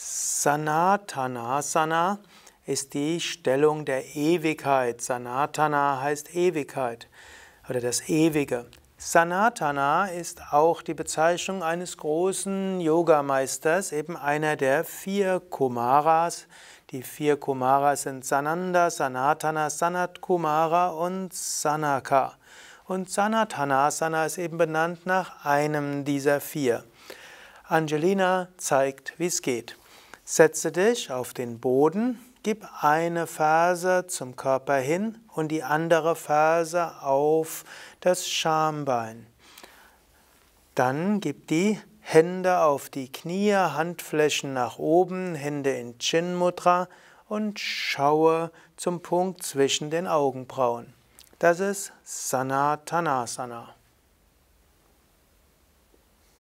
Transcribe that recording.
Sanatanasana ist die Stellung der Ewigkeit. Sanatana heißt Ewigkeit oder das Ewige. Sanatana ist auch die Bezeichnung eines großen Yogameisters, eben einer der vier Kumaras. Die vier Kumaras sind Sananda, Sanatana, Sanat Kumara und Sanaka. Und Sanatanasana ist eben benannt nach einem dieser vier. Angelina zeigt, wie es geht. Setze dich auf den Boden, gib eine Ferse zum Körper hin und die andere Ferse auf das Schambein. Dann gib die Hände auf die Knie, Handflächen nach oben, Hände in Chin Mudra und schaue zum Punkt zwischen den Augenbrauen. Das ist Sanatanasana.